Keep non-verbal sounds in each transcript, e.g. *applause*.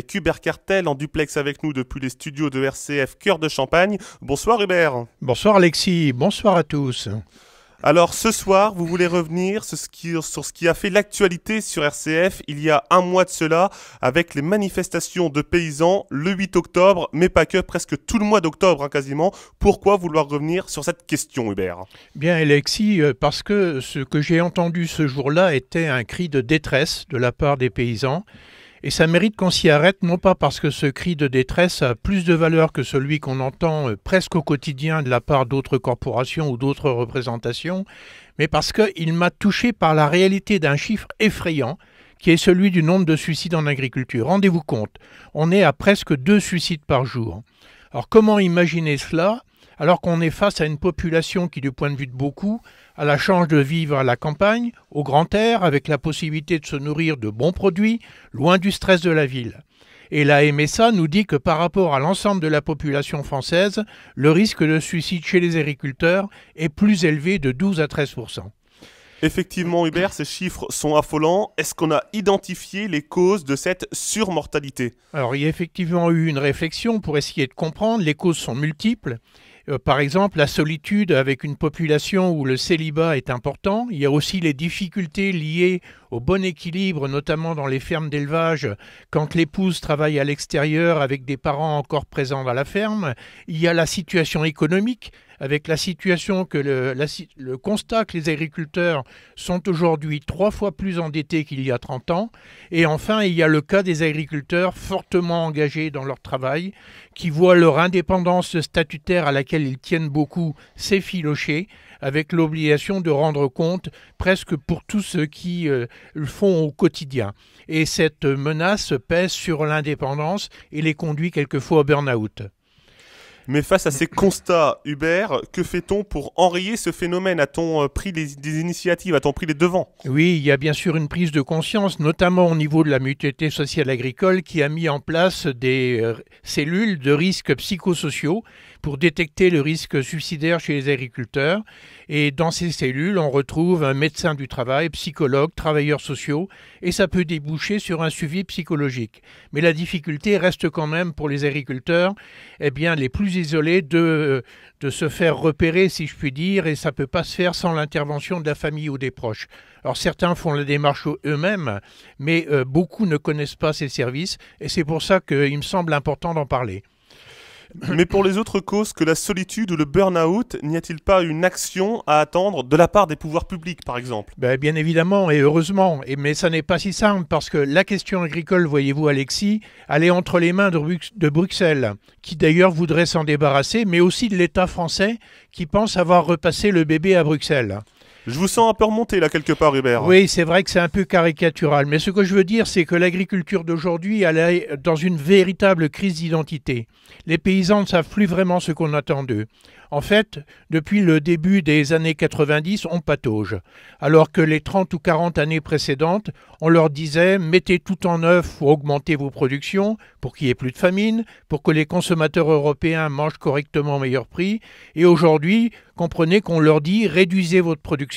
Et Hubert Cartel en duplex avec nous depuis les studios de RCF Cœur de Champagne. Bonsoir Hubert. Bonsoir Alexis, bonsoir à tous. Alors ce soir, vous voulez revenir sur ce qui, a fait l'actualité sur RCF il y a un mois de cela avec les manifestations de paysans le 8 octobre, mais pas que, presque tout le mois d'octobre hein, quasiment. Pourquoi vouloir revenir sur cette question Hubert Bien Alexis, euh, parce que ce que j'ai entendu ce jour-là était un cri de détresse de la part des paysans et ça mérite qu'on s'y arrête, non pas parce que ce cri de détresse a plus de valeur que celui qu'on entend euh, presque au quotidien de la part d'autres corporations ou d'autres représentations, mais parce qu'il m'a touché par la réalité d'un chiffre effrayant, qui est celui du nombre de suicides en agriculture. Rendez-vous compte, on est à presque deux suicides par jour. Alors comment imaginer cela alors qu'on est face à une population qui, du point de vue de beaucoup, a la chance de vivre à la campagne, au grand air, avec la possibilité de se nourrir de bons produits, loin du stress de la ville. Et la MSA nous dit que par rapport à l'ensemble de la population française, le risque de suicide chez les agriculteurs est plus élevé de 12 à 13 Effectivement, Hubert, ces chiffres sont affolants. Est-ce qu'on a identifié les causes de cette surmortalité Alors, il y a effectivement eu une réflexion pour essayer de comprendre. Les causes sont multiples. Euh, par exemple, la solitude avec une population où le célibat est important. Il y a aussi les difficultés liées au bon équilibre, notamment dans les fermes d'élevage, quand l'épouse travaille à l'extérieur avec des parents encore présents à la ferme. Il y a la situation économique avec la situation que le, constat que les agriculteurs sont aujourd'hui trois fois plus endettés qu'il y a 30 ans. Et enfin, il y a le cas des agriculteurs fortement engagés dans leur travail, qui voient leur indépendance statutaire à laquelle ils tiennent beaucoup s'effilocher, avec l'obligation de rendre compte presque pour tous ceux qui euh, le font au quotidien. Et cette menace pèse sur l'indépendance et les conduit quelquefois au burn-out. Mais face à ces constats, Hubert, que fait-on pour enrayer ce phénomène A-t-on euh, pris des, initiatives A-t-on pris les devants Oui, il y a bien sûr une prise de conscience, notamment au niveau de la mutualité sociale agricole qui a mis en place des euh, cellules de risques psychosociaux pour détecter le risque suicidaire chez les agriculteurs. Et dans ces cellules, on retrouve un médecin du travail, psychologue, travailleurs sociaux, et ça peut déboucher sur un suivi psychologique. Mais la difficulté reste quand même pour les agriculteurs, eh bien, les plus isolés de, de se faire repérer, si je puis dire, et ça ne peut pas se faire sans l'intervention de la famille ou des proches. Alors certains font la démarche eux-mêmes, mais euh, beaucoup ne connaissent pas ces services, et c'est pour ça qu'il me semble important d'en parler. *laughs* Mais pour les autres causes que la solitude ou le burn-out, n'y a-t-il pas une action à attendre de la part des pouvoirs publics, par exemple ben, Bien évidemment, et heureusement. mais ça n'est pas si simple, parce que la question agricole, voyez-vous, Alexis, elle est entre les mains de Bruxelles, qui d'ailleurs voudrait s'en débarrasser, mais aussi de l'État français, qui pense avoir repassé le bébé à Bruxelles. Je vous sens un peu remonté là quelque part, Hubert. Oui, c'est vrai que c'est un peu caricatural, mais ce que je veux dire, c'est que l'agriculture d'aujourd'hui, elle est dans une véritable crise d'identité. Les paysans ne savent plus vraiment ce qu'on attend d'eux. En fait, depuis le début des années 90, on patauge, alors que les 30 ou 40 années précédentes, on leur disait mettez tout en œuvre pour augmenter vos productions, pour qu'il n'y ait plus de famine, pour que les consommateurs européens mangent correctement au meilleur prix, et aujourd'hui, comprenez qu'on leur dit réduisez votre production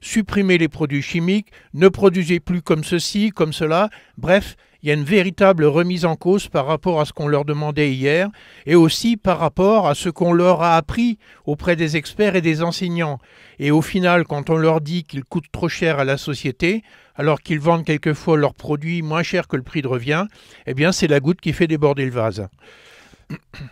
supprimer les produits chimiques, ne produisez plus comme ceci, comme cela. Bref, il y a une véritable remise en cause par rapport à ce qu'on leur demandait hier et aussi par rapport à ce qu'on leur a appris auprès des experts et des enseignants. Et au final, quand on leur dit qu'ils coûtent trop cher à la société, alors qu'ils vendent quelquefois leurs produits moins cher que le prix de revient, eh bien c'est la goutte qui fait déborder le vase.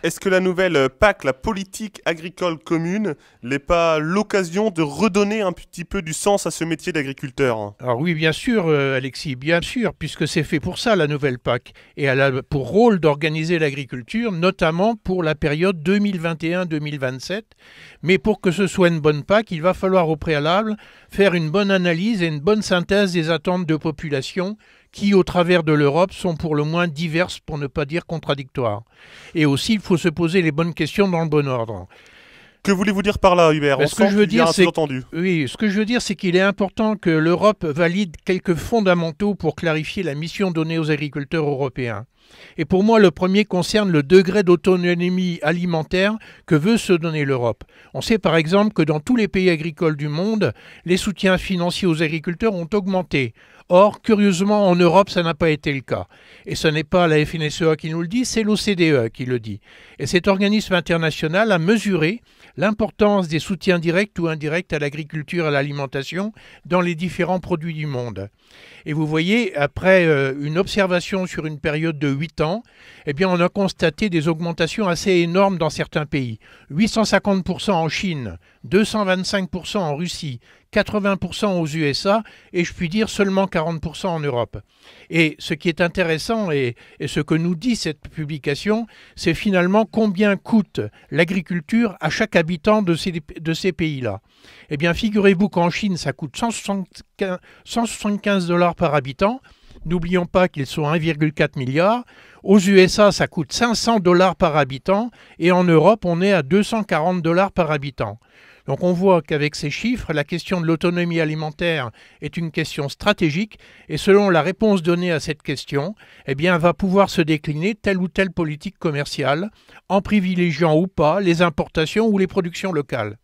Est-ce que la nouvelle PAC, la politique agricole commune, n'est pas l'occasion de redonner un petit peu du sens à ce métier d'agriculteur Alors oui, bien sûr, euh, Alexis, bien sûr, puisque c'est fait pour ça la nouvelle PAC, et elle a pour rôle d'organiser l'agriculture, notamment pour la période 2021-2027. Mais pour que ce soit une bonne PAC, il va falloir au préalable faire une bonne analyse et une bonne synthèse des attentes de population qui, au travers de l'Europe, sont pour le moins diverses, pour ne pas dire contradictoires. Et aussi, il faut se poser les bonnes questions dans le bon ordre. Que voulez-vous dire par là, Hubert ben, ce que je veux dire, c'est oui, ce que je veux dire, c'est qu'il est important que l'Europe valide quelques fondamentaux pour clarifier la mission donnée aux agriculteurs européens. Et pour moi, le premier concerne le degré d'autonomie alimentaire que veut se donner l'Europe. On sait par exemple que dans tous les pays agricoles du monde, les soutiens financiers aux agriculteurs ont augmenté. Or, curieusement, en Europe, ça n'a pas été le cas. Et ce n'est pas la FNSEA qui nous le dit, c'est l'OCDE qui le dit. Et cet organisme international a mesuré l'importance des soutiens directs ou indirects à l'agriculture et à l'alimentation dans les différents produits du monde. Et vous voyez, après euh, une observation sur une période de 8 ans, eh bien, on a constaté des augmentations assez énormes dans certains pays. 850% en Chine, 225% en Russie, 80% aux USA et je puis dire seulement 40% en Europe. Et ce qui est intéressant et, ce que nous dit cette publication, c'est finalement combien coûte l'agriculture à chaque habitant de ces, pays-là. Eh bien, figurez-vous qu'en Chine, ça coûte 175 dollars par habitant. N'oublions pas qu'ils sont 1,4 milliard. Aux USA, ça coûte 500 dollars par habitant et en Europe, on est à 240 dollars par habitant. Donc on voit qu'avec ces chiffres, la question de l'autonomie alimentaire est une question stratégique et selon la réponse donnée à cette question, eh bien va pouvoir se décliner telle ou telle politique commerciale en privilégiant ou pas les importations ou les productions locales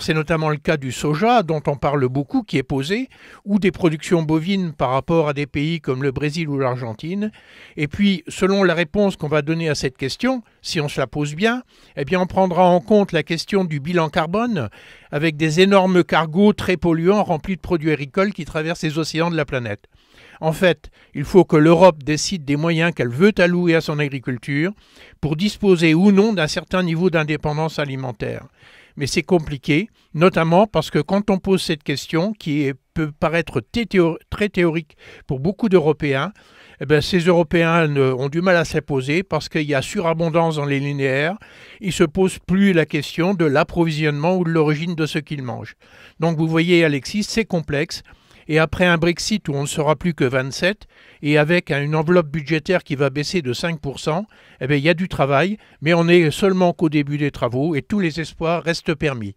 c'est notamment le cas du soja dont on parle beaucoup qui est posé, ou des productions bovines par rapport à des pays comme le Brésil ou l'Argentine. Et puis selon la réponse qu'on va donner à cette question, si on se la pose bien, eh bien on prendra en compte la question du bilan carbone avec des énormes cargos très polluants remplis de produits agricoles qui traversent les océans de la planète. En fait, il faut que l'Europe décide des moyens qu'elle veut allouer à son agriculture pour disposer ou non d'un certain niveau d'indépendance alimentaire mais c'est compliqué, notamment parce que quand on pose cette question, qui peut paraître très théorique pour beaucoup d'Européens, eh ben, ces Européens ont du mal à poser parce qu'il y a surabondance dans les linéaires. Ils se posent plus la question de l'approvisionnement ou de l'origine de ce qu'ils mangent. Donc vous voyez, Alexis, c'est complexe et après un Brexit où on ne sera plus que 27, et avec une enveloppe budgétaire qui va baisser de 5%, eh ben, il y a du travail, mais on n'est seulement qu'au début des travaux et tous les espoirs restent permis.